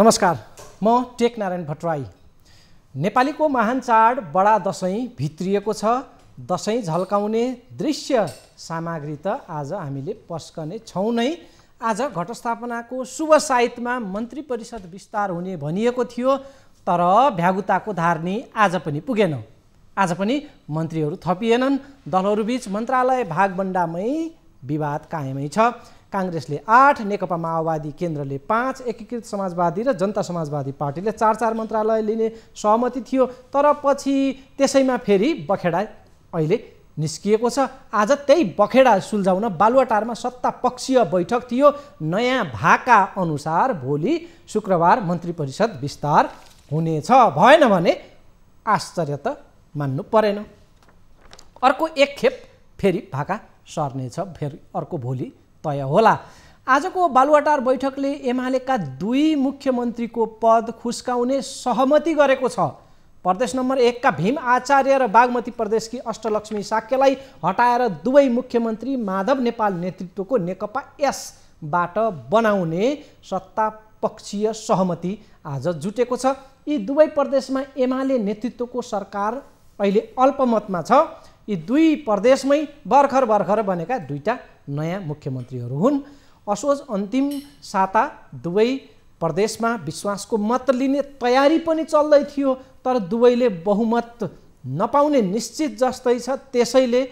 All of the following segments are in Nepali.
नमस्कार म टेकनारायण भट्टराई नेपालीको महान चाड बडा दसैँ भित्रिएको छ दसैँ झल्काउने दृश्य सामग्री त आज हामीले पस्कने छौँ नै आज घटस्थापनाको शुभ साइतमा मन्त्री परिषद विस्तार हुने भनिएको थियो तर भ्यागुताको धारणी आज पनि पुगेन आज पनि मन्त्रीहरू थपिएनन् दलहरूबीच मन्त्रालय भागभन्डामै विवाद कायमै छ काङ्ग्रेसले आठ नेकपा माओवादी केन्द्रले पाँच एकीकृत समाजवादी र जनता समाजवादी पार्टीले चार चार मन्त्रालय लिने सहमति थियो तर पछि त्यसैमा फेरि बखेडा अहिले निस्किएको छ आज त्यही बखेडा सुल्झाउन बालुवाटारमा सत्ता पक्षीय बैठक थियो नयाँ भाका अनुसार भोलि शुक्रबार मन्त्री परिषद विस्तार हुनेछ भएन भने आश्चर्य त मान्नु परेन अर्को एक खेप फेरि भाका सर्नेछ फेरि अर्को भोलि तय होला आजको बालुवाटार बैठकले एमालेका दुई मुख्यमन्त्रीको पद खुस्काउने सहमति गरेको छ प्रदेश नम्बर एकका भीम आचार्य र बागमती प्रदेशकी अष्टलक्ष्मी साक्यलाई हटाएर दुवै मुख्यमन्त्री माधव नेपाल नेतृत्वको नेकपा यसबाट बनाउने सत्ता पक्षीय सहमति आज जुटेको छ यी दुवै प्रदेशमा एमाले नेतृत्वको सरकार अहिले अल्पमतमा छ यी दुई प्रदेशमै भर्खर भर्खर बनेका दुईटा नयाँ मुख्यमन्त्रीहरू हुन् असोज अन्तिम साता दुवै प्रदेशमा विश्वासको मत लिने तयारी पनि चल्दै थियो तर दुवैले बहुमत नपाउने निश्चित जस्तै छ त्यसैले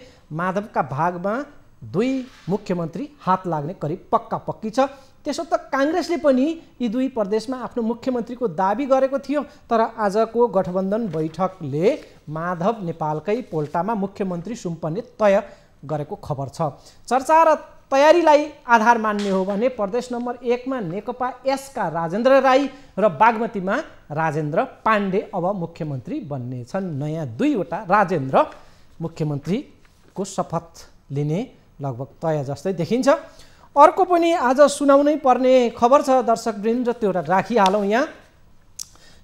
माधवका भागमा दुई मुख्यमन्त्री हात लाग्ने करिब पक्का पक्की छ त्यसो त काङ्ग्रेसले पनि यी दुई प्रदेशमा आफ्नो मुख्यमन्त्रीको दाबी गरेको थियो तर आजको गठबन्धन बैठकले माधव नेपालकै पोल्टामा मुख्यमन्त्री सुम्पने तय गरेको खबर छ चर्चा र तयारीलाई आधार मान्ने हो भने प्रदेश नम्बर एकमा नेकपा एसका राजेन्द्र राई र बागमतीमा राजेन्द्र पाण्डे अब मुख्यमन्त्री बन्नेछन् नयाँ दुईवटा राजेन्द्र मुख्यमन्त्रीको शपथ लिने लगभग तय जस्तै देखिन्छ अर्को पनि आज सुनाउनै पर्ने खबर छ दर्शकवृन्द त्यो एउटा राखिहालौँ यहाँ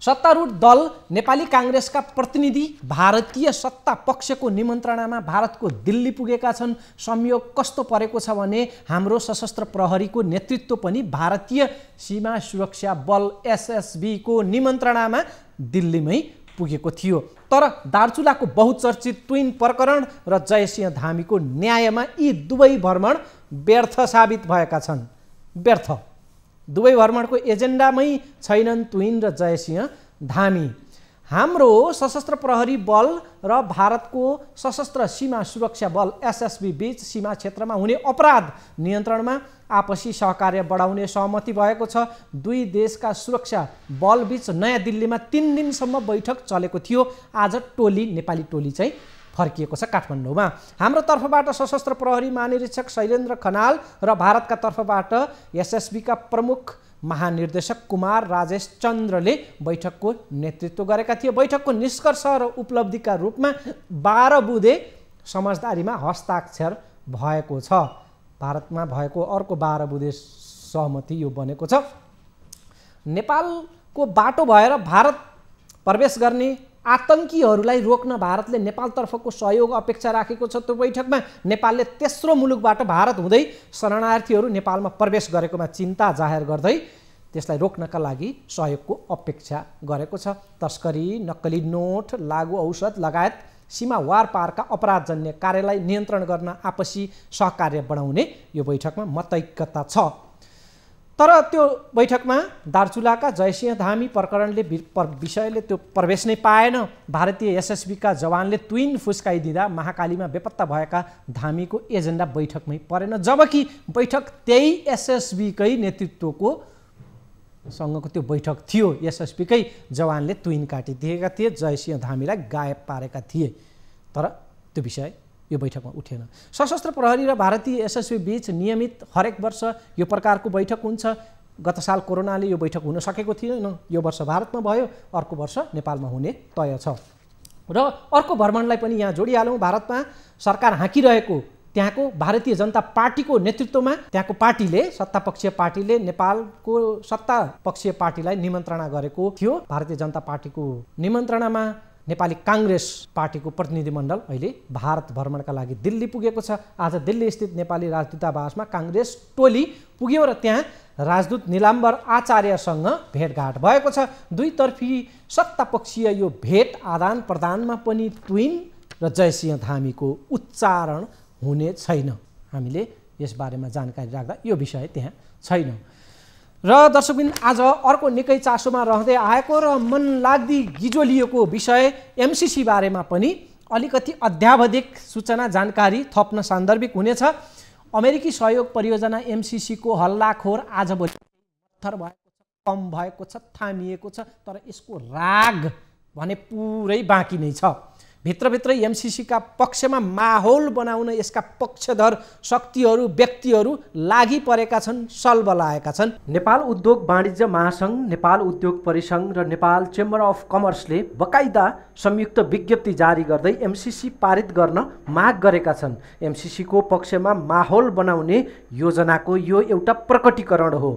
सत्तारूढ दल नेपाली काङ्ग्रेसका प्रतिनिधि भारतीय सत्ता पक्षको निमन्त्रणामा भारतको दिल्ली पुगेका छन् संयोग कस्तो परेको छ भने हाम्रो सशस्त्र प्रहरीको नेतृत्व पनि भारतीय सीमा सुरक्षा बल एसएसबीको निमन्त्रणामा दिल्लीमै पुगेको थियो तर दार्चुलाको बहुचर्चित ट्विन प्रकरण र जयसिंह धामीको न्यायमा यी दुवै भ्रमण व्यर्थ साबित भएका छन् व्यर्थ दुवै भ्रमणको एजेन्डामै छैनन् तुइन र जयसिंह धामी हाम्रो सशस्त्र प्रहरी बल र भारतको सशस्त्र सीमा सुरक्षा बल एसएसबी बीच सीमा क्षेत्रमा हुने अपराध नियन्त्रणमा आपसी सहकार्य बढाउने सहमति भएको छ दुई देशका सुरक्षा बलबीच नयाँ दिल्लीमा तिन दिनसम्म बैठक चलेको थियो आज टोली नेपाली टोली चाहिँ फर्किएको छ काठमाडौँमा हाम्रो तर्फबाट सशस्त्र प्रहरी महानिरीक्षक शैलेन्द्र खनाल र भारतका तर्फबाट एसएसबीका प्रमुख महानिर्देशक कुमार राजेश चन्द्रले बैठकको नेतृत्व गरेका थिए बैठकको निष्कर्ष र उपलब्धिका रूपमा बाह्र बुधे समझदारीमा हस्ताक्षर भएको छ भारतमा भएको अर्को बाह्र बुधे सहमति यो बनेको छ नेपालको बाटो भएर भारत प्रवेश गर्ने आतङ्कीहरूलाई रोक्न भारतले नेपालतर्फको सहयोग अपेक्षा राखेको छ त्यो बैठकमा नेपालले तेस्रो मुलुकबाट भारत हुँदै शरणार्थीहरू नेपालमा प्रवेश गरेकोमा चिन्ता जाहेर गर्दै त्यसलाई रोक्नका लागि सहयोगको अपेक्षा गरेको छ तस्करी नक्कली नोट लागु औषध लगायत सीमा वार पारका अपराधजन्य कार्यलाई नियन्त्रण गर्न आपसी सहकार्य बढाउने यो बैठकमा मतैक्यता छ तर त्यो बैठकमा दार्चुलाका जयसिंह धामी प्रकरणले विषयले त्यो प्रवेश नै पाएन भारतीय एसएसबीका जवानले तुइन फुस्काइदिँदा महाकालीमा बेपत्ता भएका धामीको एजेन्डा बैठकमै परेन जबकि बैठक त्यही एसएसबीकै नेतृत्वको सँगको त्यो बैठक थियो एसएसबीकै जवानले तुइन काटिदिएका थिए जयसिंह धामीलाई गायब पारेका थिए तर त्यो विषय यो बैठकमा उठेन सशस्त्र प्रहरी र भारतीय एसएसबी बिच नियमित हरेक वर्ष यो प्रकारको बैठक हुन्छ गत साल कोरोनाले यो बैठक हुन सकेको थिएन यो वर्ष भारतमा भयो अर्को वर्ष नेपालमा हुने तय छ र अर्को भ्रमणलाई पनि यहाँ जोडिहालौँ भारतमा सरकार हाँकिरहेको त्यहाँको भारतीय जनता पार्टीको नेतृत्वमा त्यहाँको पार्टीले सत्तापक्षीय पार्टीले नेपालको सत्तापक्षीय पार्टीलाई निमन्त्रणा गरेको थियो भारतीय जनता पार्टीको निमन्त्रणामा नेपाली काङ्ग्रेस पार्टीको प्रतिनिधिमण्डल अहिले भारत भ्रमणका लागि दिल्ली पुगेको छ आज दिल्लीस्थित नेपाली राजदूतावासमा काङ्ग्रेस टोली पुग्यो र त्यहाँ राजदूत निलाम्बर आचार्यसँग भेटघाट भएको छ दुईतर्फी सत्तापक्षीय यो भेट आदान प्रदानमा पनि ट्विन र जयसिंह धामीको उच्चारण हुने छैन हामीले यसबारेमा जानकारी राख्दा यो विषय त्यहाँ छैनौँ र दर्शकबिन आज अर्को निकै चासोमा रहँदै आएको र मन लाग्दी लिएको विषय एमसिसी बारेमा पनि अलिकति अध्यावधिक सूचना जानकारी थप्न सान्दर्भिक हुनेछ अमेरिकी सहयोग परियोजना एमसिसीको हल्लाखोर आजभोलि पत्थर भएको छ कम भएको छ थामिएको छ तर यसको राग भने पुरै बाँकी नै छ भित्रभित्रै एमसिसीका पक्षमा माहौल बनाउन यसका पक्षधर शक्तिहरू व्यक्तिहरू लागि परेका छन् सल्ब लागेका छन् नेपाल उद्योग वाणिज्य महासङ्घ नेपाल उद्योग परिसङ्घ र नेपाल चेम्बर अफ कमर्सले बकाइदा संयुक्त विज्ञप्ति जारी गर्दै एमसिसी पारित गर्न माग गरेका छन् एमसिसीको पक्षमा माहौल बनाउने योजनाको यो एउटा प्रकटीकरण हो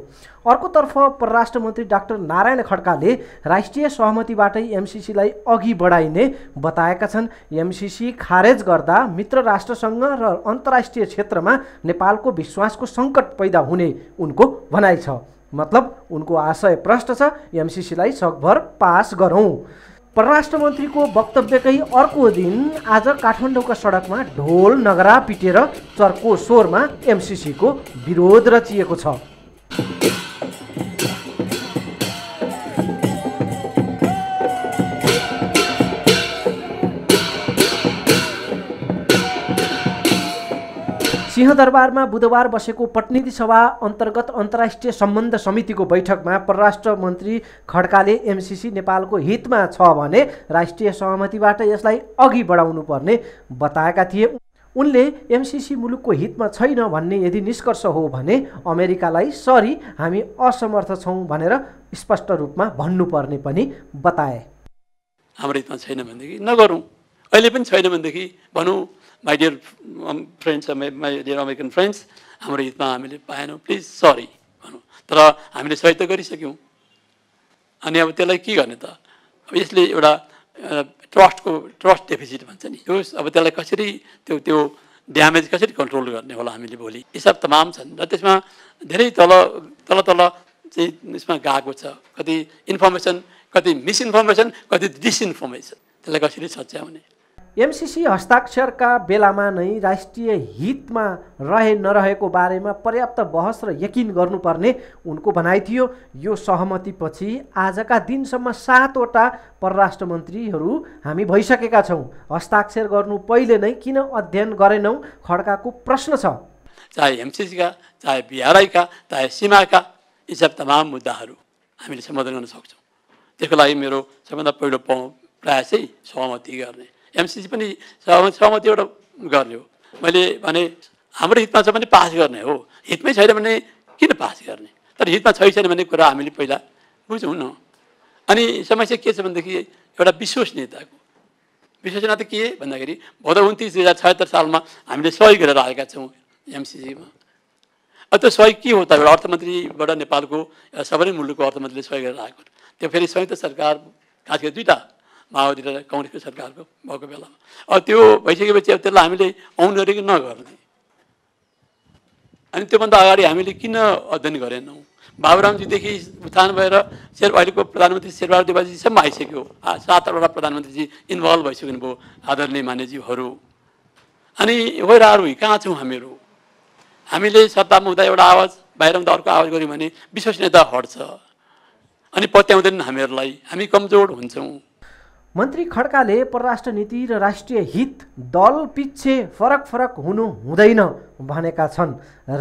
अर्कोतर्फ परराष्ट्र मन्त्री डाक्टर नारायण खड्काले राष्ट्रिय सहमतिबाटै एमसिसीलाई अघि बढाइने बताएका छन् एमसिसी खारेज गर्दा मित्र राष्ट्रसँग र अन्तर्राष्ट्रिय क्षेत्रमा नेपालको विश्वासको सङ्कट पैदा हुने उनको भनाइ छ मतलब उनको आशय प्रष्ट छ एमसिसीलाई सकभर पास गरौँ परराष्ट्र मन्त्रीको वक्तव्यकै अर्को दिन आज काठमाडौँका सडकमा ढोल नगरा पिटेर चर्को स्वरमा एमसिसीको विरोध रचिएको छ सिंहदरबारमा बुधबार बसेको प्रतिनिधि सभा अन्तर्गत अन्तर्राष्ट्रिय सम्बन्ध समितिको बैठकमा परराष्ट्र मन्त्री खड्काले एमसिसी नेपालको हितमा छ भने राष्ट्रिय सहमतिबाट यसलाई अघि बढाउनु पर्ने बताएका थिए उनले एमसिसी मुलुकको हितमा छैन भन्ने यदि निष्कर्ष हो भने अमेरिकालाई सरी हामी असमर्थ छौँ भनेर स्पष्ट रूपमा भन्नुपर्ने पनि बताए हाम्रो हितमा छैन भनेदेखि नगरौँ अहिले पनि छैन भनेदेखि भनौँ my dear friends my dear American friends हाम्रो हितमा हामीले पाएनौँ प्लिज सरी भनौँ तर हामीले सही त गरिसक्यौँ अनि अब त्यसलाई के गर्ने त अब यसले एउटा ट्रस्टको ट्रस्ट डेफिसिट भन्छ नि यो अब त्यसलाई कसरी त्यो त्यो ड्यामेज कसरी कन्ट्रोल गर्ने होला हामीले भोलि यी सब तमाम छन् र त्यसमा धेरै तल तल तल चाहिँ यसमा गएको छ कति इन्फर्मेसन कति मिसइन्फर्मेसन कति डिसइन्फर्मेसन त्यसलाई कसरी सच्याउने एमसिसी हस्ताक्षरका बेलामा नै राष्ट्रिय हितमा रहे नरहेको बारेमा पर्याप्त बहस र यकिन गर्नुपर्ने उनको भनाइ थियो यो सहमतिपछि आजका दिनसम्म सातवटा परराष्ट्र मन्त्रीहरू हामी भइसकेका छौँ हस्ताक्षर गर्नु पहिले नै किन अध्ययन गरेनौँ खड्काको प्रश्न छ चाहे एमसिसीका चाहे बिआरआईका चाहे सीमाका यी सब तमाम मुद्दाहरू हामीले सम्बोधन गर्न सक्छौँ त्यसको लागि मेरो सबभन्दा पहिलो प्रयास चाहिँ सहमति गर्ने एमसिसी पनि सहमति एउटा गर्ने हो मैले भने हाम्रो हितमा छ भने पास गर्ने हो हितमै छैन भने किन पास गर्ने तर हितमा छै छैन भन्ने कुरा हामीले पहिला बुझौँ न अनि समस्या के छ भनेदेखि एउटा विश्वसनीयताको विश्वसनीयता के भन्दाखेरि भदौ उन्तिस दुई हजार छत्तर सालमा हामीले सहयोग गरेर आएका छौँ एमसिसीमा अब त्यो सहयोग के हो त एउटा अर्थमन्त्रीबाट नेपालको सबै मुलुकको अर्थमन्त्रीले सहयोग गरेर आएको त्यो फेरि संयुक्त सरकार खास गरी दुईवटा माओवादी र कङ्ग्रेसको सरकारको भएको बेलामा अब त्यो भइसकेपछि अब त्यसलाई हामीले आउने अरे कि नगर्ने अनि त्योभन्दा अगाडि हामीले किन अध्ययन गरेनौँ बाबुरामजीदेखि उत्थान भएर शेर अहिलेको प्रधानमन्त्री शेरबहादुर देवाजीसम्म आइसक्यो सातवटा प्रधानमन्त्रीजी इन्भल्भ भइसक्नु भयो आदरणीय मान्यजीहरू अनि वैराहरू आर कहाँ छौँ हामीहरू हामीले सत्तामा हुँदा एउटा आवाज बाहिर हुँदा अर्को आवाज गऱ्यौँ भने विश्वसनीयता हट्छ अनि पत्याउँदैनन् हामीहरूलाई हामी कमजोर हुन्छौँ मन्त्री खड्काले परराष्ट्र नीति र राष्ट्रिय हित दल पिच्छे फरक फरक हुनु हुँदैन भनेका छन्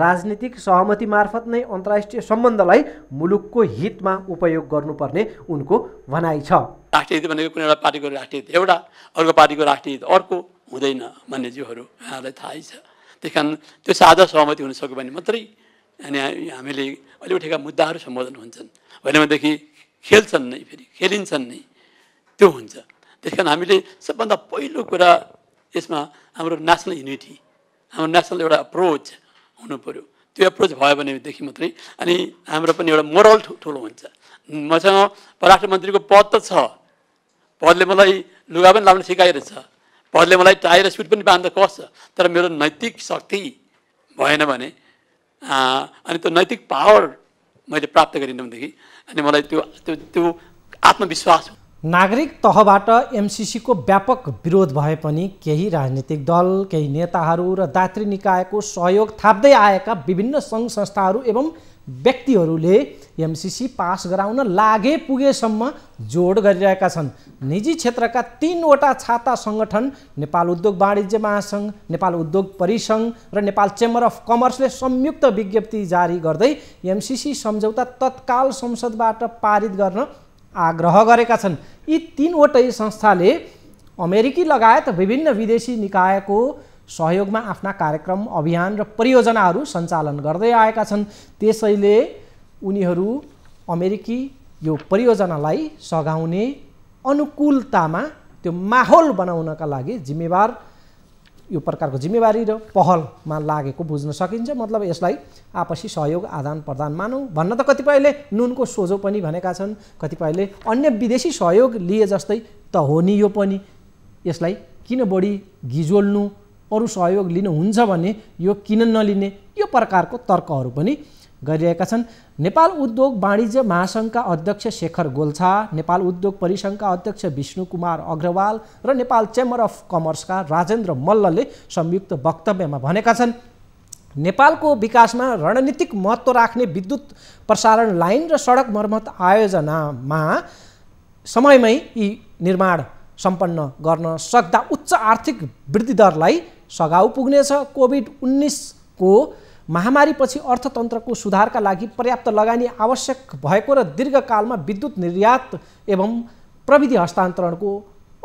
राजनीतिक सहमति मार्फत नै अन्तर्राष्ट्रिय सम्बन्धलाई मुलुकको हितमा उपयोग गर्नुपर्ने उनको भनाइ छ राष्ट्रिय हित भनेको कुनै एउटा पार्टीको राष्ट्रिय हित एउटा अर्को पार्टीको राष्ट्रिय हित अर्को हुँदैन भन्ने जीवहरू यहाँलाई थाहै छ त्यस कारण त्यो साझा सहमति हुन सक्यो भने मात्रै अनि हामीले अलि उठेका मुद्दाहरू सम्बोधन हुन्छन् भनेदेखि खेल्छन् नै फेरि खेलिन्छन् नै त्यो हुन्छ त्यस कारण हामीले सबभन्दा पहिलो कुरा यसमा हाम्रो नेसनल युनिटी हाम्रो नेसनल एउटा अप्रोच हुनु पऱ्यो त्यो एप्रोच भयो भनेदेखि मात्रै अनि हाम्रो पनि एउटा मोरल ठुलो हुन्छ मसँग पराष्ट्र मन्त्रीको पद त छ पदले मलाई लुगा पनि लाउन सिकाइरहेछ पदले मलाई टाई र सुट पनि बाँध्दा कस्छ तर मेरो नैतिक शक्ति भएन भने अनि त्यो नैतिक पावर मैले प्राप्त गरिनँ भनेदेखि अनि मलाई त्यो त्यो त्यो आत्मविश्वास नागरिक तहबाट एमसिसीको व्यापक विरोध भए पनि केही राजनीतिक दल केही नेताहरू र दात्री निकायको सहयोग थाप्दै आएका विभिन्न सङ्घ संस्थाहरू एवं व्यक्तिहरूले एमसिसी पास गराउन लागे पुगेसम्म जोड गरिरहेका छन् निजी क्षेत्रका तिनवटा छाता सङ्गठन नेपाल उद्योग वाणिज्य महासङ्घ नेपाल उद्योग परिसङ्घ र नेपाल चेम्बर अफ कमर्सले संयुक्त विज्ञप्ति जारी गर्दै एमसिसी सम्झौता तत्काल संसदबाट पारित गर्न आग्रह गरेका छन् यी तिनवटै संस्थाले अमेरिकी लगायत विभिन्न विदेशी निकायको सहयोगमा आफ्ना कार्यक्रम अभियान र परियोजनाहरू सञ्चालन गर्दै आएका छन् त्यसैले उनीहरू अमेरिकी यो परियोजनालाई सघाउने अनुकूलतामा त्यो माहौल बनाउनका लागि जिम्मेवार यो प्रकारको जिम्मेवारी र पहलमा लागेको बुझ्न सकिन्छ मतलब यसलाई आपसी सहयोग आदान प्रदान मानौँ भन्न त कतिपयले नुनको सोझो पनि भनेका छन् कतिपयले अन्य विदेशी सहयोग लिए जस्तै त हो नि यो पनि यसलाई किन बढी घिजोल्नु अरू सहयोग लिनुहुन्छ भने यो किन नलिने यो प्रकारको तर्कहरू पनि गरिरहेका छन् नेपाल उद्योग वाणिज्य महासङ्घका अध्यक्ष शेखर गोल्छा नेपाल उद्योग परिसङ्घका अध्यक्ष विष्णु कुमार अग्रवाल र नेपाल चेम्बर अफ कमर्सका राजेन्द्र मल्लले संयुक्त वक्तव्यमा भनेका छन् नेपालको विकासमा रणनीतिक महत्त्व राख्ने विद्युत प्रसारण लाइन र सडक मर्मत आयोजनामा समयमै यी निर्माण सम्पन्न गर्न सक्दा उच्च आर्थिक वृद्धिदरलाई सघाउ पुग्नेछ कोभिड उन्नाइसको महामारीपछि अर्थतन्त्रको सुधारका लागि पर्याप्त लगानी आवश्यक भएको र दीर्घकालमा विद्युत निर्यात एवं प्रविधि हस्तान्तरणको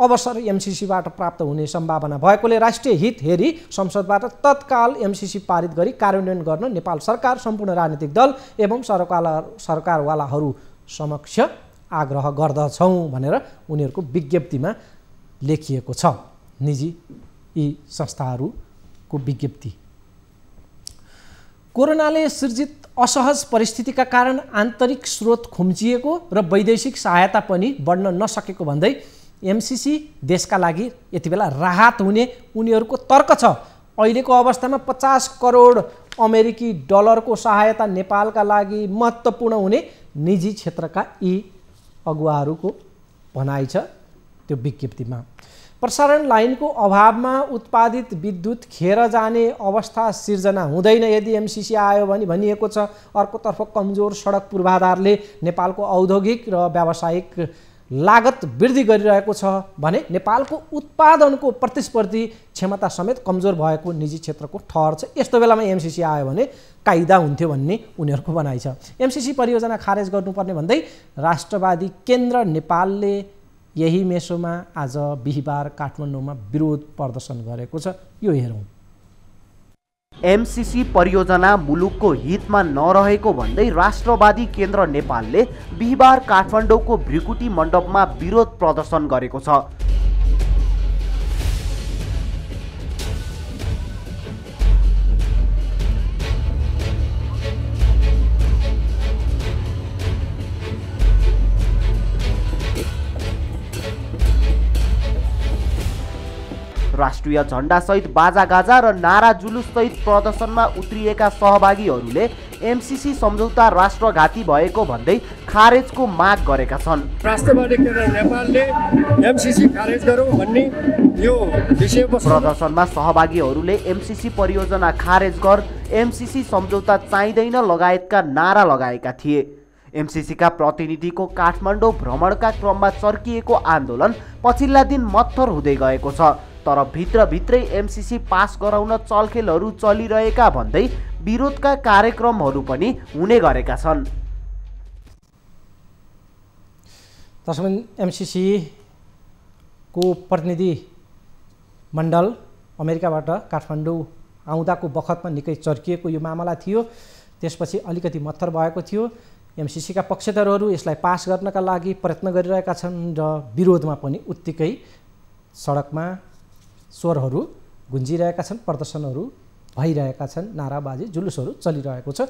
अवसर एमसिसीबाट प्राप्त हुने सम्भावना भएकोले राष्ट्रिय हित हेरी संसदबाट तत्काल एमसिसी पारित गरी कार्यान्वयन गर्न नेपाल सरकार सम्पूर्ण राजनीतिक दल एवं सरकारवाला सरकारवालाहरू समक्ष आग्रह गर्दछौँ भनेर उनीहरूको विज्ञप्तिमा लेखिएको छ निजी यी संस्थाहरूको विज्ञप्ति कोरोनाले सिर्जित असहज परिस्थितिका कारण आन्तरिक स्रोत खुम्चिएको र वैदेशिक सहायता पनि बढ्न नसकेको भन्दै एमसिसी देशका लागि यति बेला राहत हुने उनीहरूको तर्क छ अहिलेको अवस्थामा पचास करोड अमेरिकी डलरको सहायता नेपालका लागि महत्त्वपूर्ण हुने निजी क्षेत्रका यी अगुवाहरूको भनाइ छ त्यो विज्ञप्तिमा प्रसारण लाइनको अभावमा उत्पादित विद्युत खेर जाने अवस्था सिर्जना हुँदैन यदि एमसिसी आयो भने भनिएको छ अर्कोतर्फ कमजोर सडक पूर्वाधारले नेपालको औद्योगिक र व्यावसायिक लागत वृद्धि गरिरहेको छ भने नेपालको उत्पादनको प्रतिस्पर्धी क्षमता समेत कमजोर भएको निजी क्षेत्रको ठहर छ यस्तो बेलामा एमसिसी आयो भने कायदा हुन्थ्यो भन्ने उनीहरूको भनाइ छ एमसिसी परियोजना खारेज गर्नुपर्ने भन्दै राष्ट्रवादी केन्द्र नेपालले यही मेसोमा आज बिहिबार काठमाडौँमा विरोध प्रदर्शन गरेको छ यो हेरौँ एमसिसी परियोजना मुलुकको हितमा नरहेको भन्दै राष्ट्रवादी केन्द्र नेपालले बिहिबार काठमाडौँको भ्रिकुटी मण्डपमा विरोध प्रदर्शन गरेको छ राष्ट्रिय झण्डा झन्डासहित बाजागाजा र नारा जुलुस सहित प्रदर्शनमा उत्रिएका सहभागीहरूले एमसिसी सम्झौता राष्ट्रघाती भएको भन्दै खारेजको माग गरेका छन् प्रदर्शनमा सहभागीहरूले एमसिसी परियोजना खारेज गर एमसिसी सम्झौता चाहिँदैन लगायतका नारा लगाएका थिए एमसिसीका प्रतिनिधिको काठमाडौँ भ्रमणका क्रममा चर्किएको आन्दोलन पछिल्ला दिन मत्थर हुँदै गएको छ तर भित्रभित्रै एमसिसी पास गराउन चलखेलहरू चलिरहेका भन्दै विरोधका कार्यक्रमहरू पनि हुने गरेका छन् तस्मिन एमसिसीको प्रतिनिधि मण्डल अमेरिकाबाट काठमाडौँ आउँदाको बखतमा निकै चर्किएको यो मामला थियो त्यसपछि अलिकति मत्थर भएको थियो एमसिसीका पक्षधरहरू यसलाई पास गर्नका लागि प्रयत्न गरिरहेका छन् र विरोधमा पनि उत्तिकै सडकमा स्वरहरू गुन्जिरहेका छन् प्रदर्शनहरू भइरहेका छन् नाराबाजी जुलुसहरू चलिरहेको छ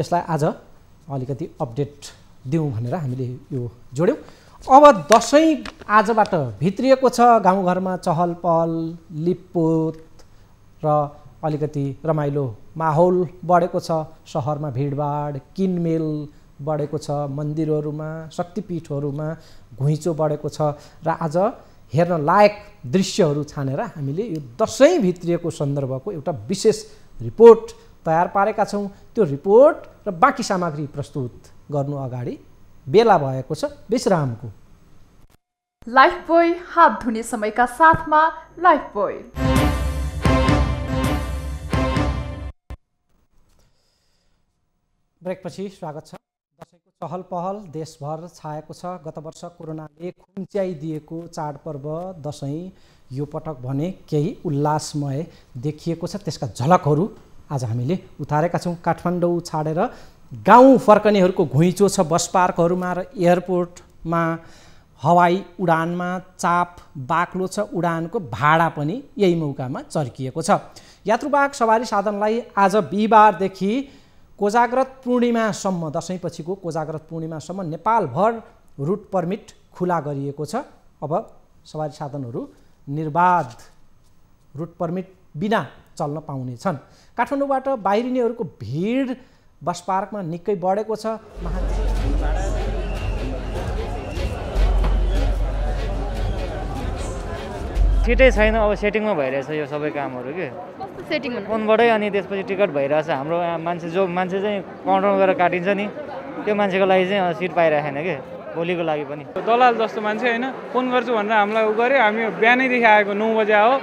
यसलाई आज अलिकति अपडेट दिउँ भनेर हामीले यो जोड्यौँ अब दसैँ आजबाट भित्रिएको छ गाउँघरमा चहल पहल लिपपोत र अलिकति रमाइलो माहौल बढेको छ सहरमा भिडभाड किनमेल बढेको छ मन्दिरहरूमा शक्तिपीठहरूमा घुइँचो बढेको छ र आज हेर्न लायक दृश्यहरू छानेर हामीले यो दसैँ भित्रिएको सन्दर्भको एउटा विशेष रिपोर्ट तयार पारेका छौँ त्यो रिपोर्ट र बाँकी सामग्री प्रस्तुत गर्नु अगाडि बेला भएको छ विश्रामको लाइफ बोय हात धुने समयका साथमा लाइफ बोय ब्रेकपछि स्वागत छ चहल पहल देशभर छाएको छ गत वर्ष कोरोनाले खुम्च्याइदिएको चाडपर्व दसैँ यो पटक भने केही उल्लासमय देखिएको छ त्यसका झलकहरू आज हामीले उतारेका छौँ काठमाडौँ छाडेर गाउँ फर्कनेहरूको घुइँचो छ बस पार्कहरूमा र एयरपोर्टमा हवाई उडानमा चाप बाक्लो छ उडानको भाडा पनि यही मौकामा चर्किएको छ यात्रुवाहक सवारी साधनलाई आज बिहिबारदेखि कोजाग्रत पूर्णिमासम्म दसैँपछिको कोजाग्रत पूर्णिमासम्म नेपालभर रुट पर्मिट खुला गरिएको छ अब सवारी साधनहरू निर्वाध रुट पर्मिट बिना चल्न छन् काठमाडौँबाट बाहिरिनेहरूको भिड बस पार्कमा निकै बढेको छ महा सिटै छैन अब सेटिङमा भइरहेछ यो सबै कामहरू कि फोनबाटै अनि त्यसपछि टिकट भइरहेछ हाम्रो मान्छे जो मान्छे चाहिँ काउन्टरमा गएर काटिन्छ नि त्यो मान्छेको लागि चाहिँ सिट पाइरहेको छैन कि भोलिको लागि पनि दलाल जस्तो मान्छे होइन फोन गर्छु भनेर हामीलाई ऊ गऱ्यो हामी बिहानैदेखि आएको नौ बजे हो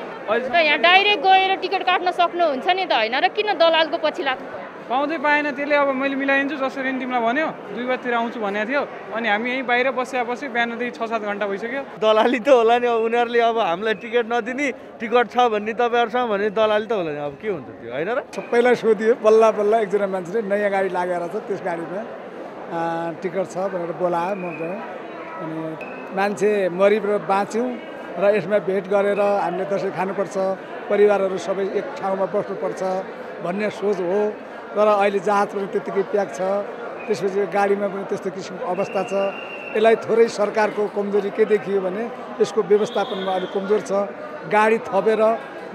यहाँ डाइरेक्ट गएर टिकट काट्न सक्नुहुन्छ नि त होइन र किन दलालको पछि लाग्छ पाउँदै पाएन त्यसले अब मैले मिलाइदिन्छु जसरी नि तिमीलाई भन्यो दुई बजीतिर आउँछु भनेको थियो अनि हामी यहीँ बाहिर बसे बस्यो बिहानदेखि छ सात घन्टा भइसक्यो दलाली त होला नि अब उनीहरूले अब हामीलाई टिकट नदिने टिकट छ भन्ने तपाईँहरूसँग भने दलाली त होला नि अब के हुन्छ त्यो होइन र सबैलाई सोधियो बल्ल बल्ल एकजना मान्छेले नयाँ गाडी लागेर छ त्यस गाडीमा टिकट छ भनेर बोलायो म अनि मान्छे मरिब र बाँच्यौँ र यसमा भेट गरेर हामीले दसैँ खानुपर्छ परिवारहरू सबै एक ठाउँमा बस्नुपर्छ भन्ने सोच हो तर अहिले जहाज पनि त्यत्तिकै प्याक छ त्यसपछि गाडीमा पनि त्यस्तो किसिमको अवस्था छ यसलाई थोरै सरकारको कमजोरी के देखियो भने यसको व्यवस्थापनमा अलिक कमजोर छ गाडी थपेर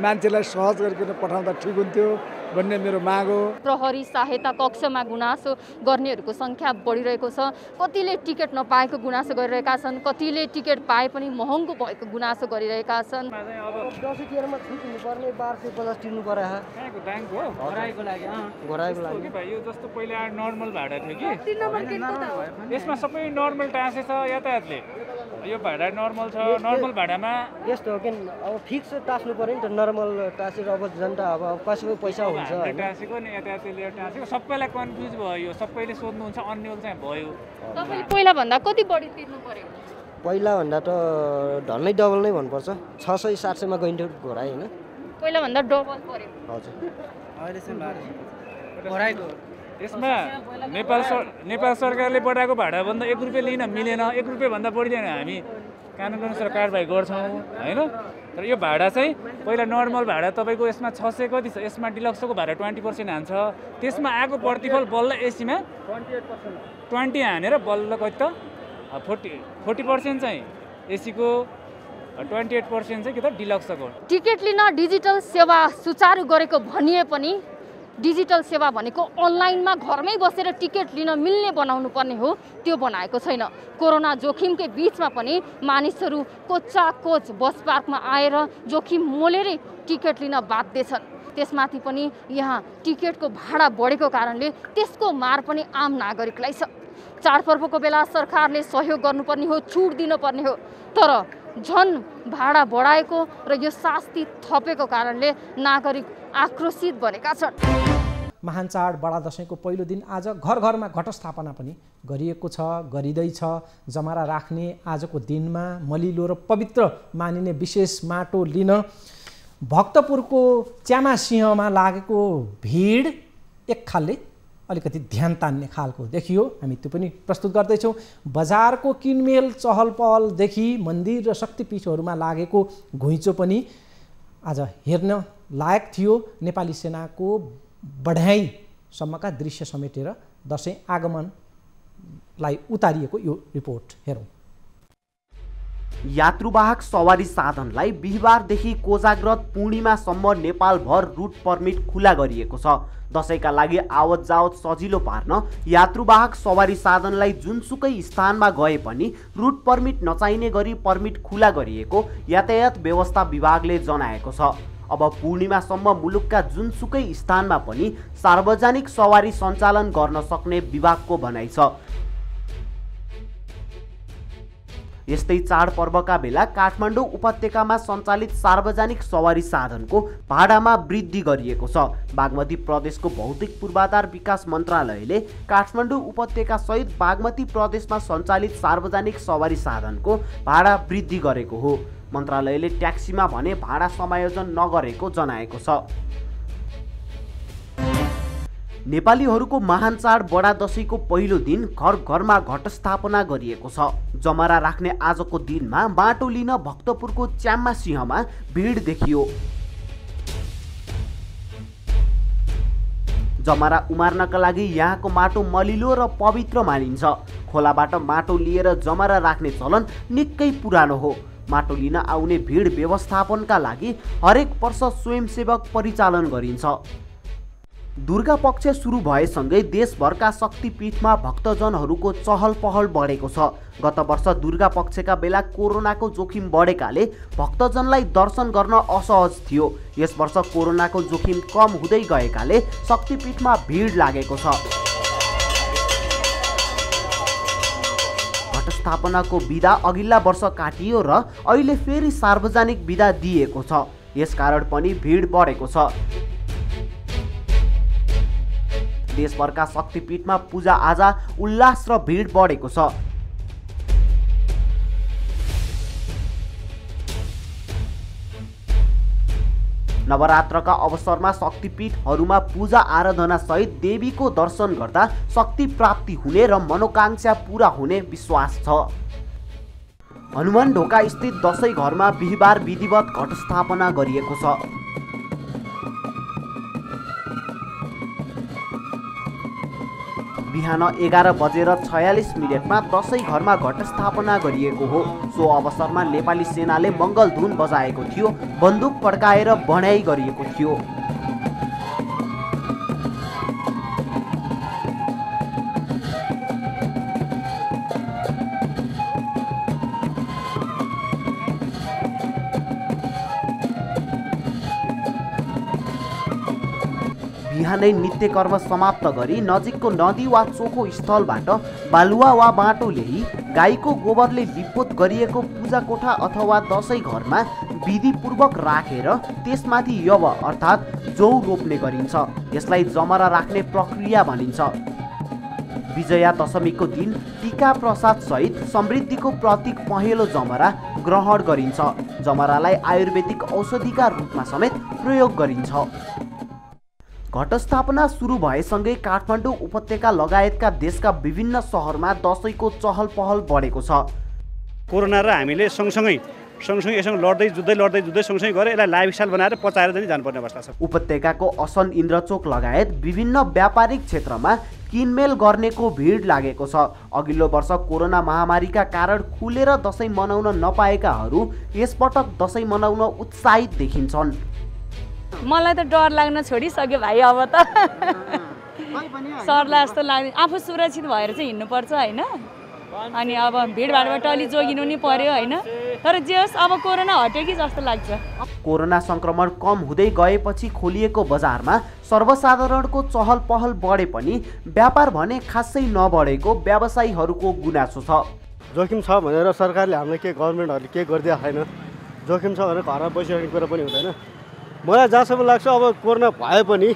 मान्छेलाई सहज गरिकन पठाउँदा ठिक हुन्थ्यो भन्ने मेरो माग हो प्रहरी सहायता कक्षमा गुनासो गर्नेहरूको सङ्ख्या बढिरहेको छ कतिले टिकट नपाएको गुनासो गरिरहेका छन् कतिले टिकट पाए पनि महँगो भएको गुनासो गरिरहेका छन् यसमा सबै नर्मल टाँसेछ छ यातायातले यो भाडा नर्मल छ नर्मल भाडामा यस्तो हो कि अब फिक्स टाँस्नु पऱ्यो नि त नर्मल टाँसेर अब जनता अब कसैको पैसा हुन्छ टाँसेको नि यता त्यसले टाँसेको सबैलाई कन्फ्युज भयो यो सबैले सोध्नुहुन्छ अन्यल चाहिँ भयो पहिलाभन्दा कति बढी तिर्नु पऱ्यो पहिलाभन्दा त ढल्नै डबल नै भन्नुपर्छ छ सय सात सयमा गइन्थ्यो घोडा होइन पहिलाभन्दा डबल पऱ्यो हजुर अहिले चाहिँ घोडाको यसमा नेपाल सर नेपाल सरकारले पठाएको भाडाभन्दा एक रुपियाँ लिन मिलेन एक रुपियाँभन्दा बढी लिएन हामी कानुन अनुसार कारवाही गर्छौँ होइन तर यो भाडा चाहिँ पहिला नर्मल भाडा तपाईँको यसमा छ सय कति छ यसमा डिलक्सको भाडा ट्वेन्टी पर्सेन्ट हान्छ त्यसमा आएको प्रतिफल बल्ल एसीमा ट्वेन्टी हानेर बल्ल कति त फोर्टी फोर्टी पर्सेन्ट चाहिँ एसीको ट्वेन्टी एट पर्सेन्ट चाहिँ के त डिलक्सको टिकट लिन डिजिटल सेवा सुचारू गरेको भनिए पनि डिजिटल सेवा भनेको अनलाइनमा घरमै बसेर टिकट लिन मिल्ने बनाउनु पर्ने हो त्यो बनाएको छैन कोरोना जोखिमकै बिचमा पनि मानिसहरू कोचाकोच बस पार्कमा आएर जोखिम मोलेरै टिकट लिन बाध्य छन् त्यसमाथि पनि यहाँ टिकटको भाडा बढेको कारणले त्यसको मार पनि आम नागरिकलाई छ चाडपर्वको बेला सरकारले सहयोग गर्नुपर्ने हो छुट दिनुपर्ने हो तर झन भाडा बढाएको र यो शास्ति थपेको कारणले नागरिक आक्रोशित बनेका छन् महान चाड बडा दसैँको पहिलो दिन आज घर घरमा घटस्थापना पनि गरिएको छ गरिँदैछ जमारा राख्ने आजको दिनमा मलिलो र पवित्र मानिने विशेष माटो लिन भक्तपुरको च्यामा सिंहमा लागेको भिड एक खालले अलिकति ध्यान तान्ने खालको देखियो हामी त्यो पनि प्रस्तुत गर्दैछौँ बजारको किनमेल चहल पहलदेखि मन्दिर र शक्तिपीठहरूमा लागेको घुइँचो पनि आज हेर्न लायक थियो नेपाली सेनाको बढ्याइसम्मका दृश्य समेटेर दसैँ आगमनलाई उतारिएको यो रिपोर्ट हेरौँ यात्रुवाहक सवारी साधनलाई बिहिबारदेखि कोजाग्रत पूर्णिमासम्म नेपालभर रुट पर्मिट खुला गरिएको छ दसैँका लागि आवत जावत सजिलो पार्न यात्रुवाहक सवारी साधनलाई जुनसुकै स्थानमा गए पनि रुट पर्मिट नचाहिने गरी पर्मिट खुला गरिएको यातायात व्यवस्था विभागले जनाएको छ अब पूर्णिमासम्म मुलुकका जुनसुकै स्थानमा पनि सार्वजनिक सवारी सञ्चालन गर्न सक्ने विभागको भनाइ छ यस्तै चाडपर्वका बेला काठमाडौँ उपत्यकामा सञ्चालित सार्वजनिक सवारी साधनको भाडामा वृद्धि गरिएको छ बागमती प्रदेशको भौतिक पूर्वाधार विकास मन्त्रालयले काठमाडौँ सहित बागमती प्रदेशमा सञ्चालित सार्वजनिक सवारी साधनको भाडा वृद्धि गरेको हो मन्त्रालयले ट्याक्सीमा भने भाडा समायोजन नगरेको जनाएको छ नेपालीहरूको महान चाड बडा दसैँको पहिलो दिन घर घरमा घटस्थापना गरिएको छ जमरा राख्ने आजको दिनमा बाटो लिन भक्तपुरको च्याम्मा सिंहमा भिड देखियो जमरा उमार्नका लागि यहाँको माटो मलिलो र पवित्र मानिन्छ खोलाबाट माटो लिएर जमरा राख्ने चलन निकै पुरानो हो माटो लिन आउने भिड व्यवस्थापनका लागि हरेक वर्ष स्वयंसेवक परिचालन गरिन्छ दुर्गा पक्ष सुरु भएसँगै देशभरका शक्तिपीठमा भक्तजनहरूको चहल पहल बढेको छ गत वर्ष दुर्गा पक्षका बेला कोरोनाको जोखिम बढेकाले भक्तजनलाई दर्शन गर्न असहज थियो यस वर्ष कोरोनाको जोखिम कम हुँदै गएकाले शक्तिपीठमा भिड लागेको छ स्थापनाको विधा अघिल्ला वर्ष काटियो र अहिले फेरि सार्वजनिक विधा दिएको छ यसकारण पनि भिड बढेको छ देशभरका शक्तिपीठमा पूजाआजा उल्लास र भिड बढेको छ नवरात्रका अवसरमा शक्तिपीठहरूमा पूजा सहित देवीको दर्शन गर्दा शक्ति प्राप्ति हुने र मनोकाङ्क्षा पुरा हुने विश्वास छ हनुमान ढोका स्थित दसैँ घरमा बिहिबार विधिवत घटस्थापना गरिएको छ बिहान एघार बजेर छयालिस मिनटमा दसैँ घरमा घटस्थापना गरिएको हो सो अवसरमा नेपाली सेनाले धुन बजाएको थियो बन्दुक पड्काएर बढाइ गरिएको थियो बिहानै नित्यकर्म समाप्त गरी नजिकको नदी वा चोखो स्थलबाट बालुवा वा बाटो ल्याई गाईको गोबरले विपोत गरिएको पूजा कोठा अथवा दसैँ घरमा विधिपूर्वक राखेर त्यसमाथि यव अर्थात् जौ रोप्ने गरिन्छ यसलाई जमरा राख्ने प्रक्रिया भनिन्छ विजया दशमीको दिन टिका प्रसाद सहित समृद्धिको प्रतीक पहेँलो जमरा ग्रहण गरिन्छ जमरालाई आयुर्वेदिक औषधिका रूपमा समेत प्रयोग गरिन्छ घटस्थापना सुरु भएसँगै काठमाडौँ उपत्यका लगायतका देशका विभिन्न सहरमा दसैँको चहल पहल बढेको छ कोरोना र हामीले सँगसँगै सँगसँगै यसँग लड्दै जुझ्दै लड्दै जुझ्दै सँगसँगै गरेर यसलाई लाइफस्टाइल बनाएर पचाएर जाने जानुपर्ने अवस्था छ उपत्यकाको असल इन्द्रचोक लगायत विभिन्न व्यापारिक क्षेत्रमा किनमेल गर्नेको भिड लागेको छ अघिल्लो वर्ष कोरोना महामारीका कारण खुलेर दसैँ मनाउन नपाएकाहरू यसपटक दसैँ मनाउन उत्साहित देखिन्छन् मलाई त डर लाग्न छोडिसक्यो भाइ अब त सरलाई जस्तो आफू सुरक्षित भएर चाहिँ हिँड्नुपर्छ होइन अनि अब भिडभाडबाट अलिक जोगिनु नि पर्यो होइन तर जे होस् अब कोरोना हट्यो कि जस्तो लाग्छ कोरोना सङ्क्रमण कम हुँदै गएपछि खोलिएको बजारमा सर्वसाधारणको चहल पहल बढे पनि व्यापार भने खासै नबढेको व्यवसायीहरूको गुनासो छ जोखिम छ भनेर सरकारले हामीलाई के गभर्मेन्टहरूले के गरिदिएको छैन जोखिम छ भनेर घरमा बसिरहने कुरा पनि हुँदैन मलाई जहाँसम्म लाग्छ अब कोरोना भए पनि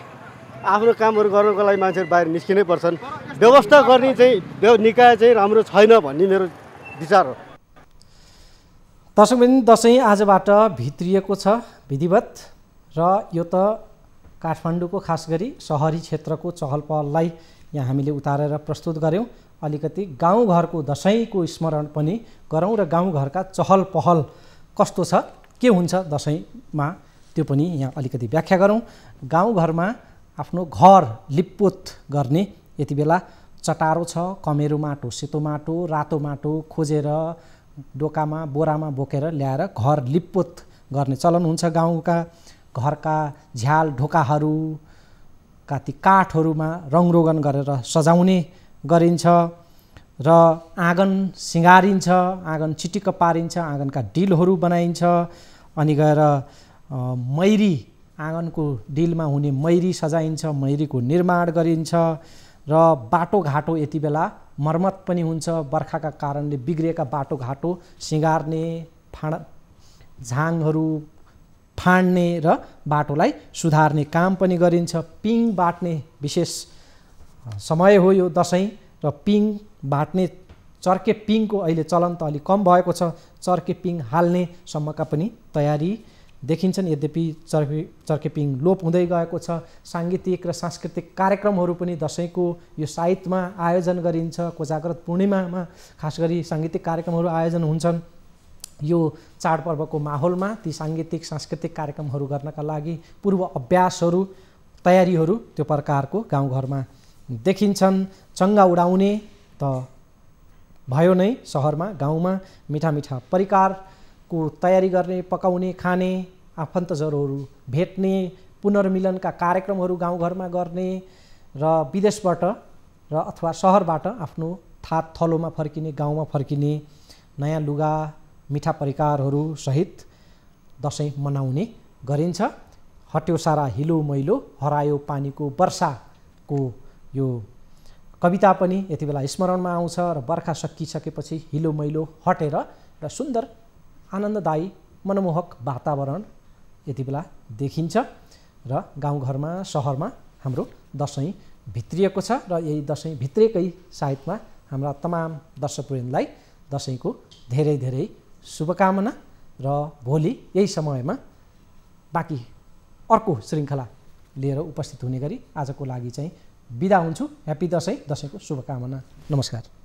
आफ्नो कामहरू गर्नको लागि मान्छेहरू बाहिर निस्किनै पर्छन् व्यवस्था गर्ने चाहिँ निकाय चाहिँ राम्रो छैन भन्ने मेरो विचार हो दर्शकबिन दसैँ आजबाट भित्रिएको छ विधिवत र यो त काठमाडौँको खास गरी सहरी क्षेत्रको चहल पहललाई यहाँ हामीले उतारेर प्रस्तुत गऱ्यौँ अलिकति गाउँघरको दसैँको स्मरण पनि गरौँ र गाउँघरका चहल पहल कस्तो छ के हुन्छ दसैँमा त्यो पनि यहाँ अलिकति व्याख्या गरौँ गाउँघरमा आफ्नो घर लिपपोत गर्ने यति बेला चटारो छ कमेरो माटो सेतो माटो रातो माटो खोजेर डोकामा बोरामा बोकेर ल्याएर घर लिपपोत गर्ने चलन हुन्छ गाउँका घरका झ्याल ढोकाहरूका ती काठहरूमा रङरोगन गरेर सजाउने गरिन्छ र आँगन सिँगारिन्छ आँगन चिटिक्क पारिन्छ आँगनका डिलहरू बनाइन्छ अनि गएर मैरी आँगनको डिलमा हुने मैरी सजाइन्छ मैरीको निर्माण गरिन्छ र बाटोघाटो यति बेला मर्मत पनि हुन्छ बर्खाका कारणले बिग्रिएका बाटोघाटो सिँगार्ने फाँड झाङहरू फाँड्ने र बाटोलाई सुधार्ने काम पनि गरिन्छ पिङ बाट्ने विशेष समय हो यो दसैँ र पिङ बाट्ने चर्के पिङको अहिले चलन त अलिक कम भएको छ चर्के पिङ हाल्ने सम्मका पनि तयारी देखिन्छन् यद्यपि चर्के चर्केपिङ लोप हुँदै गएको छ साङ्गीतिक र सांस्कृतिक कार्यक्रमहरू पनि दसैँको यो साहित्यमा आयोजन गरिन्छ कोजाग्रत पूर्णिमामा खास गरी साङ्गीतिक कार्यक्रमहरू आयोजन हुन्छन् यो चाडपर्वको माहौलमा ती साङ्गीतिक सांस्कृतिक कार्यक्रमहरू गर्नका लागि पूर्व अभ्यासहरू तयारीहरू त्यो प्रकारको गाउँघरमा देखिन्छन् चङ्गा उडाउने त भयो नै सहरमा गाउँमा मिठा मिठा परिकार को तयारी गर्ने पकाउने खाने आफन्तजहरू भेट्ने पुनर्मिलनका कार्यक्रमहरू गाउँघरमा गर्ने र विदेशबाट र अथवा सहरबाट आफ्नो थात थलोमा फर्किने गाउँमा फर्किने नयाँ लुगा मिठा परिकारहरू सहित दसैँ मनाउने गरिन्छ हट्यो सारा हिलो मैलो हरायो पानीको वर्षाको यो कविता पनि यति बेला स्मरणमा आउँछ र बर्खा सकिसकेपछि हिलो मैलो हटेर र सुन्दर आनन्ददायी मनमोहक वातावरण यति बेला देखिन्छ र गाउँघरमा सहरमा हाम्रो दसैँ भित्रिएको छ र यही दसैँ भित्रिएकै सायदमा हाम्रा तमाम दर्शकवृन्दलाई दसैँको धेरै धेरै शुभकामना र भोलि यही समयमा बाँकी अर्को श्रृङ्खला लिएर उपस्थित हुने गरी आजको लागि चाहिँ बिदा हुन्छु ह्याप्पी दसैँ दसैँको शुभकामना नमस्कार